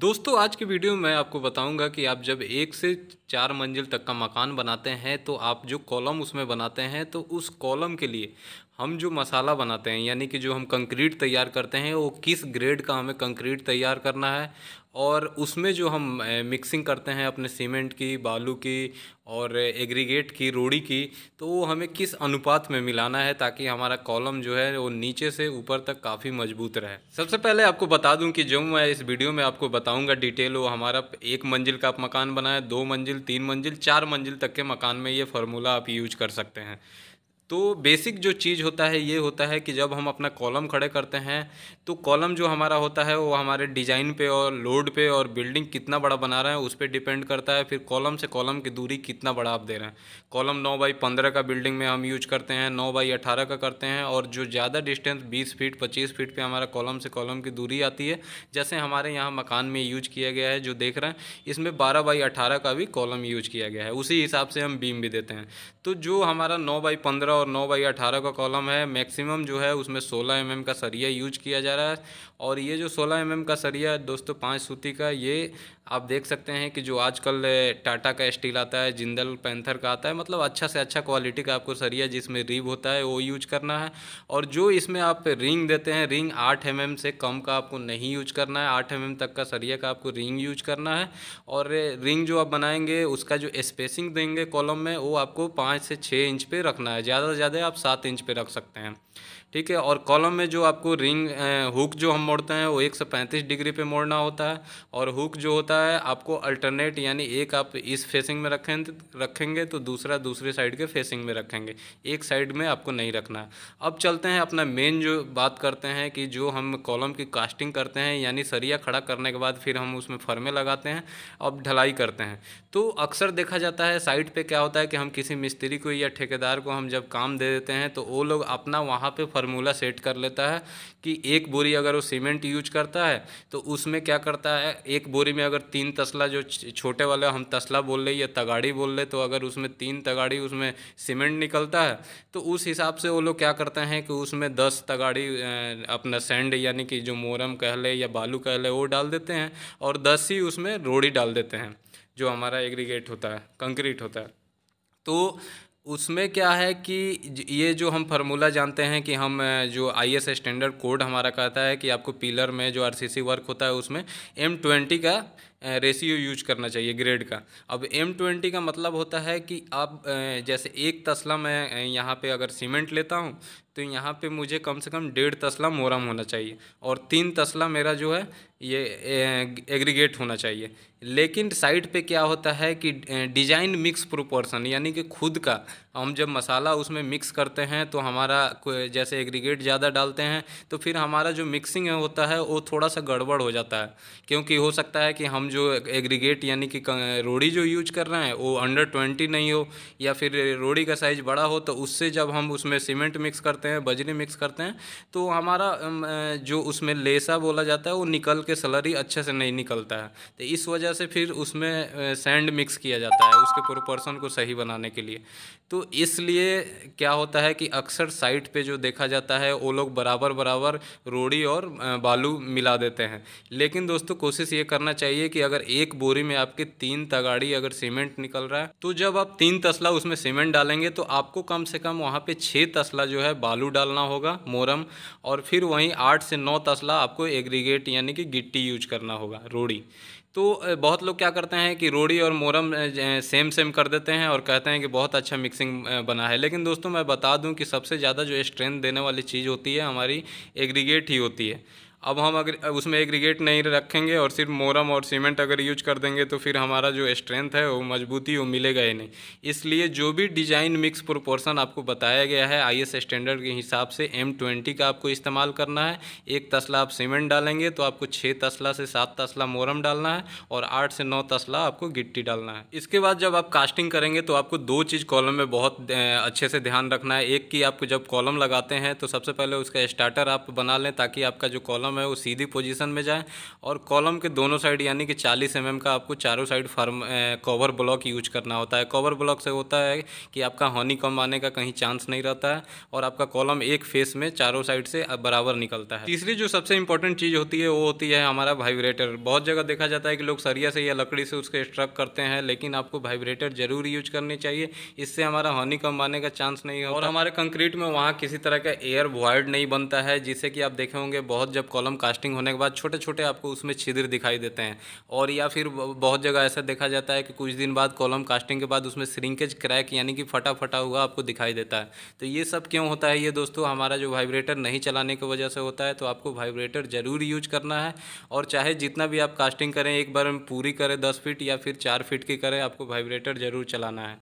दोस्तों आज के वीडियो में मैं आपको बताऊंगा कि आप जब एक से चार मंजिल तक का मकान बनाते हैं तो आप जो कॉलम उसमें बनाते हैं तो उस कॉलम के लिए हम जो मसाला बनाते हैं यानी कि जो हम कंक्रीट तैयार करते हैं वो किस ग्रेड का हमें कंक्रीट तैयार करना है और उसमें जो हम मिक्सिंग करते हैं अपने सीमेंट की बालू की और एग्रीगेट की रोड़ी की तो वो हमें किस अनुपात में मिलाना है ताकि हमारा कॉलम जो है वो नीचे से ऊपर तक काफ़ी मजबूत रहे सबसे पहले आपको बता दूं कि जो मैं इस वीडियो में आपको बताऊंगा डिटेल वो हमारा एक मंजिल का आप मकान बनाए दो मंजिल तीन मंजिल चार मंजिल तक के मकान में ये फार्मूला आप यूज कर सकते हैं तो बेसिक जो चीज़ होता है ये होता है कि जब हम अपना कॉलम खड़े करते हैं तो कॉलम जो हमारा होता है वो हमारे डिज़ाइन पे और लोड पे और बिल्डिंग कितना बड़ा बना रहे हैं उस पर डिपेंड करता है फिर कॉलम से कॉलम की दूरी कितना बड़ा आप दे रहे हैं कॉलम नौ बाई पंद्रह का बिल्डिंग में हम यूज करते हैं नौ बाई अठारह का करते हैं और जो ज़्यादा डिस्टेंस बीस फीट पच्चीस फीट पर हमारा कॉलम से कॉलम की दूरी आती है जैसे हमारे यहाँ मकान में यूज किया गया है जो देख रहे हैं इसमें बारह बाई अठारह का भी कॉलम यूज किया गया है उसी हिसाब से हम बीम भी देते हैं तो जो हमारा नौ बाई पंद्रह और नौ बाई अठारह का कॉलम है मैक्सिमम जो है उसमें सोलह एम mm का सरिया यूज किया जा रहा है और ये जो 16 एम mm का सरिया है दोस्तों पाँच सूती का ये आप देख सकते हैं कि जो आजकल टाटा का स्टील आता है जिंदल पैंथर का आता है मतलब अच्छा से अच्छा क्वालिटी का आपको सरिया जिसमें रिब होता है वो यूज करना है और जो इसमें आप रिंग देते हैं रिंग आठ एम mm से कम का आपको नहीं यूज करना है आठ एम mm तक का सरिया का आपको रिंग यूज करना है और रिंग जो आप बनाएंगे उसका जो स्पेसिंग देंगे कॉलम में वो आपको पाँच से छः इंच पर रखना है ज़्यादा से ज़्यादा आप सात इंच पर रख सकते हैं ठीक है और कॉलम में जो आपको रिंग हुक जो हम मोड़ते हैं वो एक पैंतीस डिग्री पे मोड़ना होता है और हुक जो होता है आपको अल्टरनेट यानी एक आप इस फेसिंग में रखें रखेंगे तो दूसरा दूसरे साइड के फेसिंग में रखेंगे एक साइड में आपको नहीं रखना है अब चलते हैं अपना मेन जो बात करते हैं कि जो हम कॉलम की कास्टिंग करते हैं यानी सरिया खड़ा करने के बाद फिर हम उसमें फर्मे लगाते हैं अब ढलाई करते हैं तो अक्सर देखा जाता है साइड पर क्या होता है कि हम किसी मिस्त्री को या ठेकेदार को हम जब काम दे देते हैं तो वो लोग अपना वहाँ यहाँ पे फार्मूला सेट कर लेता है कि एक बोरी अगर वो सीमेंट यूज करता है तो उसमें क्या करता है एक बोरी में अगर तीन तसला जो छोटे वाले हम तसला बोल रहे या तगाड़ी बोल रहे तो अगर उसमें तीन तगाड़ी उसमें सीमेंट निकलता है तो उस हिसाब से वो लोग क्या करते हैं कि उसमें दस तगाड़ी अपना सेंड यानी कि जो मोरम कह ले या बालू कह ले वो डाल देते हैं और दस ही उसमें रोड़ी डाल देते हैं जो हमारा एग्रीगेट होता है कंक्रीट होता है तो उसमें क्या है कि ये जो हम फार्मूला जानते हैं कि हम जो आई एस स्टैंडर्ड कोड हमारा कहता है कि आपको पिलर में जो आरसीसी वर्क होता है उसमें एम ट्वेंटी का रेशियो यूज करना चाहिए ग्रेड का अब एम ट्वेंटी का मतलब होता है कि आप जैसे एक तसला मैं यहाँ पे अगर सीमेंट लेता हूँ तो यहाँ पे मुझे कम से कम डेढ़ तसला मोरम होना चाहिए और तीन तसला मेरा जो है ये एग्रीगेट होना चाहिए लेकिन साइड पे क्या होता है कि डिजाइन मिक्स प्रोपोर्शन यानी कि खुद का हम जब मसाला उसमें मिक्स करते हैं तो हमारा जैसे एग्रीगेट ज़्यादा डालते हैं तो फिर हमारा जो मिक्सिंग होता है वो थोड़ा सा गड़बड़ हो जाता है क्योंकि हो सकता है कि हम जो एग्रीगेट यानी कि रोड़ी जो यूज कर रहे हैं वो अंडर ट्वेंटी नहीं हो या फिर रोड़ी का साइज़ बड़ा हो तो उससे जब हम उसमें सीमेंट मिक्स करते हैं बजरी मिक्स करते हैं तो हमारा जो उसमें लेसा बोला जाता है वो निकल के सलरी अच्छे से नहीं निकलता है तो इस वजह से फिर उसमें सैंड मिक्स किया जाता है उसके प्रोपोर्सन को सही बनाने के लिए तो इसलिए क्या होता है कि अक्सर साइट पे जो देखा जाता है वो लोग बराबर बराबर रोड़ी और बालू मिला देते हैं लेकिन दोस्तों कोशिश ये करना चाहिए कि कि अगर एक बोरी में आपके तीन तगाड़ी अगर सीमेंट निकल रहा है तो जब आप तीन तसला उसमें सीमेंट डालेंगे तो आपको कम से कम वहाँ पे छः तसला जो है बालू डालना होगा मोरम और फिर वहीं आठ से नौ तसला आपको एग्रीगेट यानी कि गिट्टी यूज करना होगा रोड़ी तो बहुत लोग क्या करते हैं कि रोड़ी और मोरम सेम सेम कर देते हैं और कहते हैं कि बहुत अच्छा मिक्सिंग बना है लेकिन दोस्तों मैं बता दूं कि सबसे ज़्यादा जो स्ट्रेंथ देने वाली चीज़ होती है हमारी एग्रीगेट ही होती है अब हम अगर उसमें एग्रीगेट नहीं रखेंगे और सिर्फ मोरम और सीमेंट अगर यूज कर देंगे तो फिर हमारा जो स्ट्रेंथ है वो मजबूती वो मिलेगा ही नहीं इसलिए जो भी डिजाइन मिक्स प्रोपोर्शन आपको बताया गया है आई एस स्टैंडर्ड के हिसाब से एम ट्वेंटी का आपको इस्तेमाल करना है एक तसला आप सीमेंट डालेंगे तो आपको छः तसला से सात तसला मोरम डालना है और आठ से नौ तसला आपको गिट्टी डालना है इसके बाद जब आप कास्टिंग करेंगे तो आपको दो चीज़ कॉलम में बहुत अच्छे से ध्यान रखना है एक कि आपको जब कॉलम लगाते हैं तो सबसे पहले उसका स्टार्टर आप बना लें ताकि आपका जो कॉलम कॉलम मतलब है वो सीधी पोजीशन में जाए और कॉलम के दोनों साइड यानी कि 40 एम mm का आपको चारों side form cover block use करना होता है कवर ब्लॉक से होता है कि आपका हॉनी कम आने का कहीं चांस नहीं रहता है और आपका कॉलम एक फेस में चारों साइड से बराबर निकलता है तीसरी जो सबसे इंपॉर्टेंट चीज़ होती है वो होती है हमारा वाइब्रेटर बहुत जगह देखा जाता है कि लोग सरिया से या लकड़ी से उसके स्ट्रक करते हैं लेकिन आपको वाइब्रेटर जरूर यूज करनी चाहिए इससे हमारा हॉनी कम आने का चांस नहीं है और हमारे कंक्रीट में वहाँ किसी तरह का एयर वॉइड नहीं बनता है जिससे कि आप देखे होंगे बहुत जब कॉलम कास्टिंग होने के बाद छोटे छोटे आपको उसमें छिद्र दिखाई देते हैं और या फिर बहुत जगह ऐसा देखा जाता है कि कुछ दिन बाद कॉलम कास्टिंग के बाद उसमें सरिंकेज क्रैक यानी कि फटा फटा हुआ आपको दिखाई देता है तो ये सब क्यों होता है ये दोस्तों हमारा जो वाइब्रेटर नहीं चलाने की वजह से होता है तो आपको वाइब्रेटर ज़रूर यूज करना है और चाहे जितना भी आप कास्टिंग करें एक बार पूरी करें दस फीट या फिर चार फीट की करें आपको वाइब्रेटर ज़रूर चलाना है